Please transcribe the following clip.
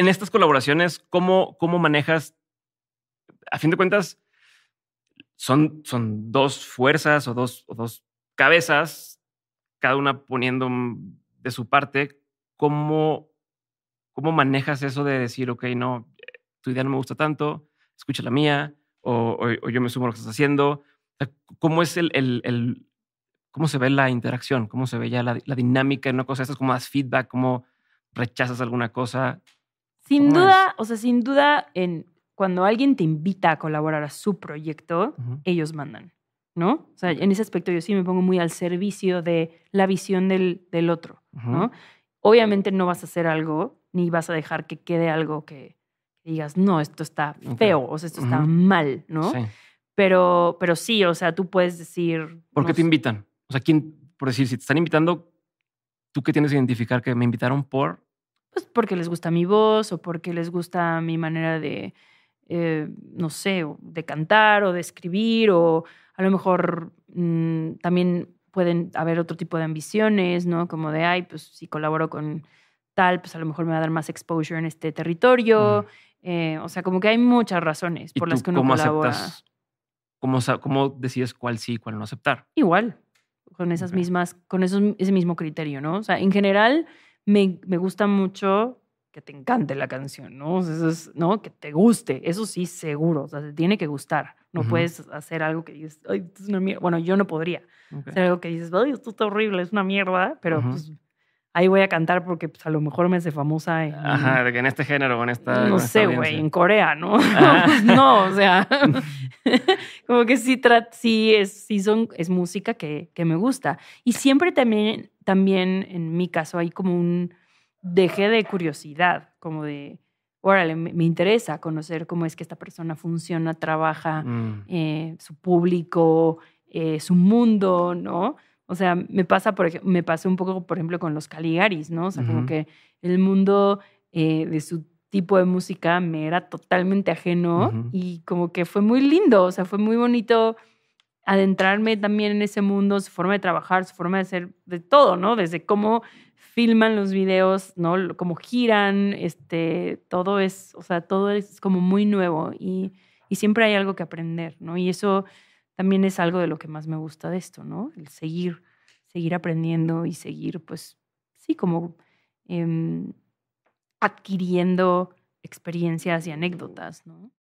en estas colaboraciones, ¿cómo, cómo manejas? A fin de cuentas, son, son dos fuerzas o dos, dos cabezas, cada una poniendo de su parte. ¿Cómo, ¿Cómo manejas eso de decir, ok, no, tu idea no me gusta tanto, escucha la mía, o, yo me sumo a lo que estás haciendo? ¿Cómo es el, cómo se ve la interacción, cómo se ve ya la, la dinámica en una cosa. das feedback, cómo rechazas alguna cosa. Sin duda, o sea, sin duda, en, cuando alguien te invita a colaborar a su proyecto, ellos mandan, ¿no? O sea, en ese aspecto yo sí me pongo muy al servicio de la visión del, del otro, ¿no? Obviamente no vas a hacer algo, ni vas a dejar que quede algo que digas, no, esto está feo, o sea, esto está mal, ¿no? Pero, pero sí, o sea, tú puedes decir... ¿Por qué te invitan? O sea, ¿quién, por decir, si te están invitando, ¿tú qué tienes que identificar que me invitaron por pues porque les gusta mi voz o porque les gusta mi manera de, eh, no sé, de cantar o de escribir o a lo mejor mm, también pueden haber otro tipo de ambiciones, ¿no? Como de, ay, pues si colaboro con tal, pues a lo mejor me va a dar más exposure en este territorio. Mm. Eh, o sea, como que hay muchas razones por las que uno cómo Aceptas, ¿cómo, ¿Cómo decides cuál sí y cuál no aceptar? Igual, con esas mismas, con esos, ese mismo criterio, ¿no? O sea, en general me, gusta mucho que te encante la canción, ¿no? ¿no? Que te guste, eso sí, seguro, o sea, te tiene que gustar. No puedes hacer algo que dices, ay, esto es una mierda. Bueno, yo no podría hacer algo que dices, ay, esto está horrible, es una mierda, pero pues, ahí voy a cantar porque pues, a lo mejor me hace famosa. En, que en este género, en esta. No sé, güey, en Corea, ¿no? no, o sea, como que sí, es, son, es música que, que me gusta. Y siempre también también en mi caso hay como un deje de curiosidad, como de, órale, me, interesa conocer cómo es que esta persona funciona, trabaja, mm. eh, su público, eh, su mundo, ¿no? O sea, me pasa, por ejemplo, me pasó un poco, por ejemplo, con los Caligaris, ¿no? O sea, como que el mundo eh, de su tipo de música me era totalmente ajeno y como que fue muy lindo, o sea, fue muy bonito adentrarme también en ese mundo, su forma de trabajar, su forma de hacer de todo, ¿no? Desde cómo filman los videos, ¿no? Cómo giran, este, todo es, o sea, todo es como muy nuevo y, siempre hay algo que aprender, ¿no? Y eso también es algo de lo que más me gusta de esto, ¿no? El seguir, seguir aprendiendo y seguir, pues, sí, como em, adquiriendo experiencias y anécdotas, ¿no?